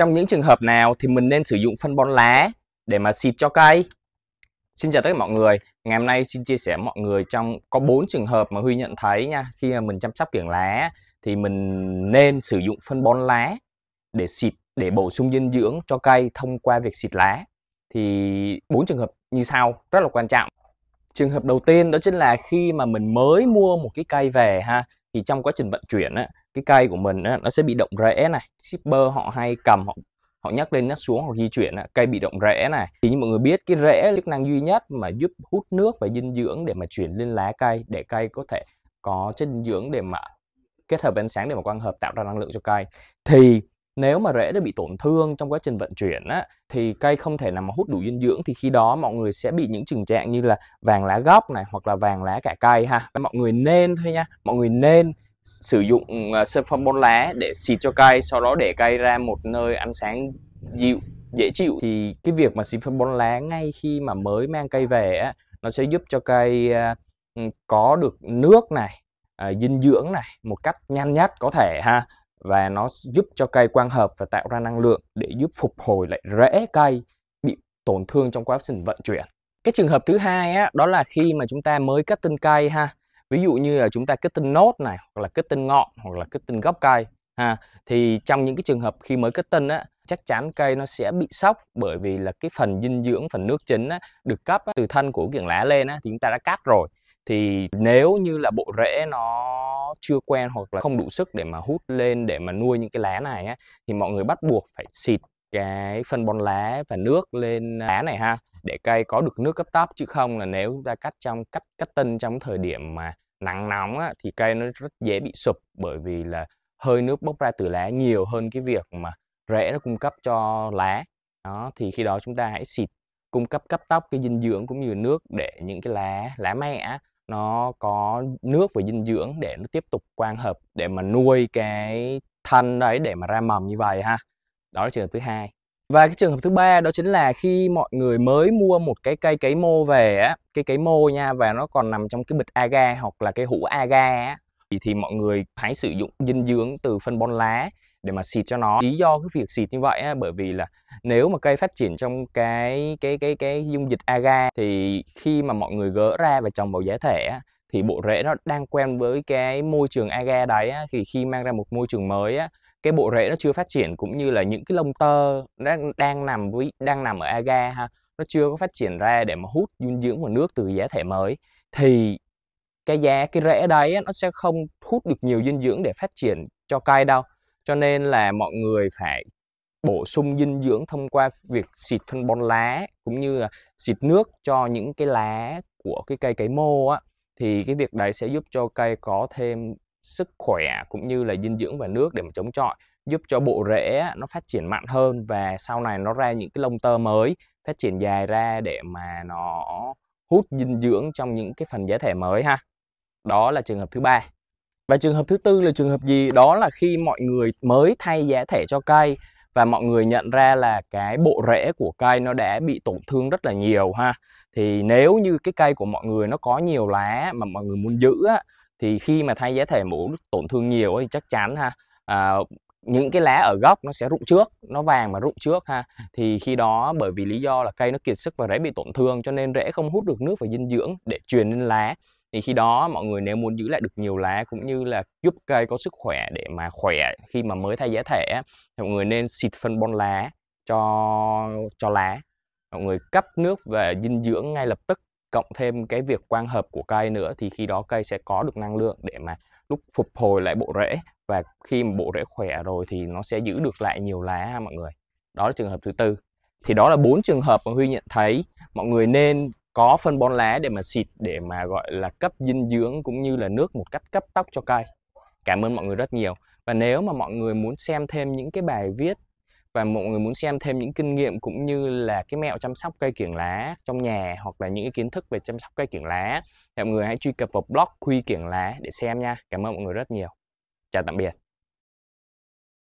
Trong những trường hợp nào thì mình nên sử dụng phân bón lá để mà xịt cho cây? Xin chào tất cả mọi người. Ngày hôm nay xin chia sẻ mọi người trong có 4 trường hợp mà Huy nhận thấy nha, khi mà mình chăm sóc kiểng lá thì mình nên sử dụng phân bón lá để xịt để bổ sung dinh dưỡng cho cây thông qua việc xịt lá. Thì bốn trường hợp như sau rất là quan trọng. Trường hợp đầu tiên đó chính là khi mà mình mới mua một cái cây về ha thì trong quá trình vận chuyển á, cái cây của mình á, nó sẽ bị động rẽ này shipper họ hay cầm họ họ nhắc lên nhắc xuống hoặc di chuyển á, cây bị động rẽ này thì như mọi người biết cái rễ chức năng duy nhất mà giúp hút nước và dinh dưỡng để mà chuyển lên lá cây để cây có thể có chất dinh dưỡng để mà kết hợp với ánh sáng để mà quang hợp tạo ra năng lượng cho cây thì nếu mà rễ đã bị tổn thương trong quá trình vận chuyển á, thì cây không thể nào mà hút đủ dinh dưỡng thì khi đó mọi người sẽ bị những tình trạng như là vàng lá gốc này hoặc là vàng lá cả cây ha mọi người nên thôi nha mọi người nên sử dụng uh, sơn phong bón lá để xịt cho cây sau đó để cây ra một nơi ánh sáng dịu dễ chịu thì cái việc mà xịt phân bón lá ngay khi mà mới mang cây về á, nó sẽ giúp cho cây à, ừ, có được nước này à, dinh dưỡng này một cách nhanh nhất có thể ha và nó giúp cho cây quang hợp và tạo ra năng lượng để giúp phục hồi lại rễ cây bị tổn thương trong quá trình vận chuyển. Cái trường hợp thứ hai á, đó là khi mà chúng ta mới cắt tinh cây ha. Ví dụ như là chúng ta cắt tinh nốt này hoặc là cắt tinh ngọn hoặc là cắt tinh gốc cây ha thì trong những cái trường hợp khi mới cắt tinh á chắc chắn cây nó sẽ bị sốc bởi vì là cái phần dinh dưỡng phần nước chính á, được cấp á, từ thân của kiểng lá lên á, thì chúng ta đã cắt rồi thì nếu như là bộ rễ nó chưa quen hoặc là không đủ sức để mà hút lên để mà nuôi những cái lá này á, thì mọi người bắt buộc phải xịt cái phân bón lá và nước lên à, lá này ha để cây có được nước cấp tốc chứ không là nếu chúng ta cắt trong cắt cắt tân trong thời điểm mà nắng nóng á, thì cây nó rất dễ bị sụp bởi vì là hơi nước bốc ra từ lá nhiều hơn cái việc mà rễ nó cung cấp cho lá đó thì khi đó chúng ta hãy xịt cung cấp cấp tốc cái dinh dưỡng cũng như nước để những cái lá lá mẹ nó có nước và dinh dưỡng để nó tiếp tục quang hợp để mà nuôi cái thân đấy để mà ra mầm như vậy ha đó là trường hợp thứ hai và cái trường hợp thứ ba đó chính là khi mọi người mới mua một cái cây cấy mô về á cây cấy mô nha và nó còn nằm trong cái bịch aga hoặc là cái hũ aga á thì, thì mọi người hãy sử dụng dinh dưỡng từ phân bón lá để mà xịt cho nó lý do cái việc xịt như vậy á, bởi vì là nếu mà cây phát triển trong cái cái cái cái dung dịch agar thì khi mà mọi người gỡ ra và trồng vào giá thể á, thì bộ rễ nó đang quen với cái môi trường agar đấy á, thì khi mang ra một môi trường mới á, cái bộ rễ nó chưa phát triển cũng như là những cái lông tơ đang đang nằm với đang nằm ở agar ha nó chưa có phát triển ra để mà hút dinh dưỡng và nước từ giá thể mới thì cái giá cái rễ đấy nó sẽ không hút được nhiều dinh dưỡng để phát triển cho cây đâu cho nên là mọi người phải bổ sung dinh dưỡng thông qua việc xịt phân bón lá cũng như là xịt nước cho những cái lá của cái cây cấy mô á thì cái việc đấy sẽ giúp cho cây có thêm sức khỏe cũng như là dinh dưỡng và nước để mà chống chọi giúp cho bộ rễ nó phát triển mạnh hơn và sau này nó ra những cái lông tơ mới phát triển dài ra để mà nó hút dinh dưỡng trong những cái phần giá thể mới ha đó là trường hợp thứ ba và trường hợp thứ tư là trường hợp gì? Đó là khi mọi người mới thay giá thẻ cho cây và mọi người nhận ra là cái bộ rễ của cây nó đã bị tổn thương rất là nhiều ha. Thì nếu như cái cây của mọi người nó có nhiều lá mà mọi người muốn giữ á, thì khi mà thay giá thể mũ tổn thương nhiều thì chắc chắn ha à, những cái lá ở gốc nó sẽ rụng trước nó vàng mà rụng trước ha ừ. thì khi đó bởi vì lý do là cây nó kiệt sức và rễ bị tổn thương cho nên rễ không hút được nước và dinh dưỡng để truyền lên lá thì khi đó mọi người nếu muốn giữ lại được nhiều lá cũng như là giúp cây có sức khỏe để mà khỏe khi mà mới thay giá thể thì mọi người nên xịt phân bón lá cho cho lá mọi người cấp nước về dinh dưỡng ngay lập tức cộng thêm cái việc quang hợp của cây nữa thì khi đó cây sẽ có được năng lượng để mà lúc phục hồi lại bộ rễ và khi mà bộ rễ khỏe rồi thì nó sẽ giữ được lại nhiều lá ha mọi người đó là trường hợp thứ tư thì đó là bốn trường hợp mà huy nhận thấy mọi người nên có phân bón lá để mà xịt để mà gọi là cấp dinh dưỡng cũng như là nước một cách cấp tốc cho cây. Cảm ơn mọi người rất nhiều. Và nếu mà mọi người muốn xem thêm những cái bài viết và mọi người muốn xem thêm những kinh nghiệm cũng như là cái mẹo chăm sóc cây kiểng lá trong nhà hoặc là những cái kiến thức về chăm sóc cây kiểng lá thì mọi người hãy truy cập vào blog khuy kiểng lá để xem nha cảm ơn mọi người rất nhiều chào tạm biệt